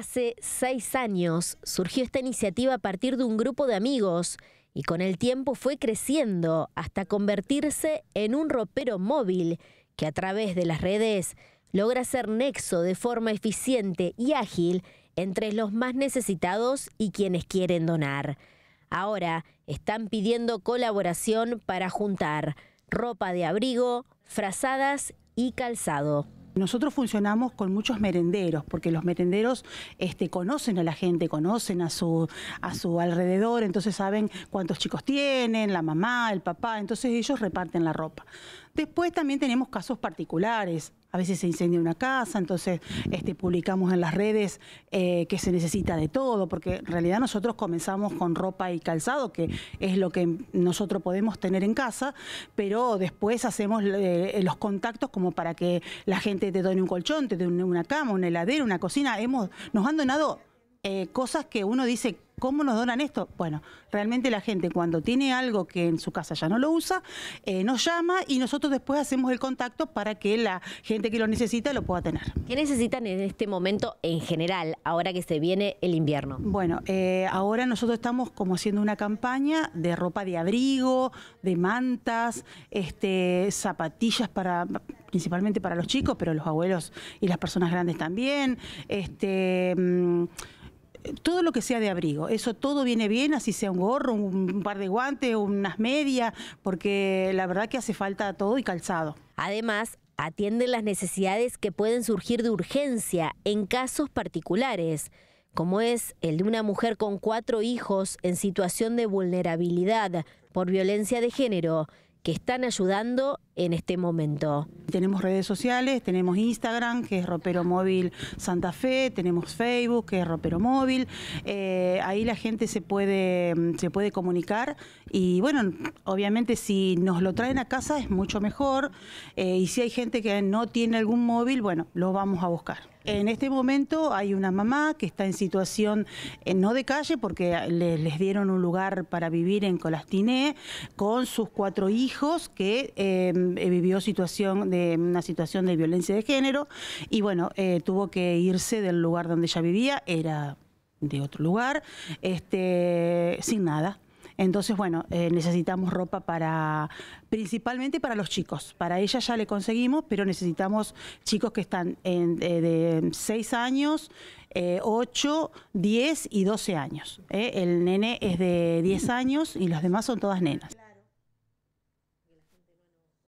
Hace seis años surgió esta iniciativa a partir de un grupo de amigos y con el tiempo fue creciendo hasta convertirse en un ropero móvil que a través de las redes logra ser nexo de forma eficiente y ágil entre los más necesitados y quienes quieren donar. Ahora están pidiendo colaboración para juntar ropa de abrigo, frazadas y calzado. Nosotros funcionamos con muchos merenderos, porque los merenderos este, conocen a la gente, conocen a su, a su alrededor, entonces saben cuántos chicos tienen, la mamá, el papá, entonces ellos reparten la ropa. Después también tenemos casos particulares. A veces se incendia una casa, entonces este, publicamos en las redes eh, que se necesita de todo, porque en realidad nosotros comenzamos con ropa y calzado, que es lo que nosotros podemos tener en casa, pero después hacemos eh, eh, los contactos como para que la gente te done un colchón, te done una cama, un heladero una cocina. Hemos, nos han donado cosas que uno dice, ¿Cómo nos donan esto? Bueno, realmente la gente cuando tiene algo que en su casa ya no lo usa, eh, nos llama y nosotros después hacemos el contacto para que la gente que lo necesita lo pueda tener. ¿Qué necesitan en este momento en general, ahora que se viene el invierno? Bueno, eh, ahora nosotros estamos como haciendo una campaña de ropa de abrigo, de mantas, este, zapatillas para principalmente para los chicos, pero los abuelos y las personas grandes también. Este, mm, todo lo que sea de abrigo, eso todo viene bien, así sea un gorro, un par de guantes, unas medias, porque la verdad que hace falta todo y calzado. Además, atienden las necesidades que pueden surgir de urgencia en casos particulares, como es el de una mujer con cuatro hijos en situación de vulnerabilidad por violencia de género que están ayudando en este momento. Tenemos redes sociales, tenemos Instagram, que es Ropero Móvil Santa Fe, tenemos Facebook, que es Ropero Móvil. Eh, ahí la gente se puede, mm, se puede comunicar y bueno, obviamente si nos lo traen a casa es mucho mejor eh, y si hay gente que no tiene algún móvil, bueno, lo vamos a buscar. En este momento hay una mamá que está en situación eh, no de calle porque les dieron un lugar para vivir en Colastiné con sus cuatro hijos que eh, vivió situación de una situación de violencia de género y bueno eh, tuvo que irse del lugar donde ella vivía era de otro lugar este sin nada entonces, bueno, eh, necesitamos ropa para, principalmente para los chicos. Para ella ya le conseguimos, pero necesitamos chicos que están en, eh, de 6 años, 8, eh, 10 y 12 años. El nene es de 10 años y los demás son todas nenas.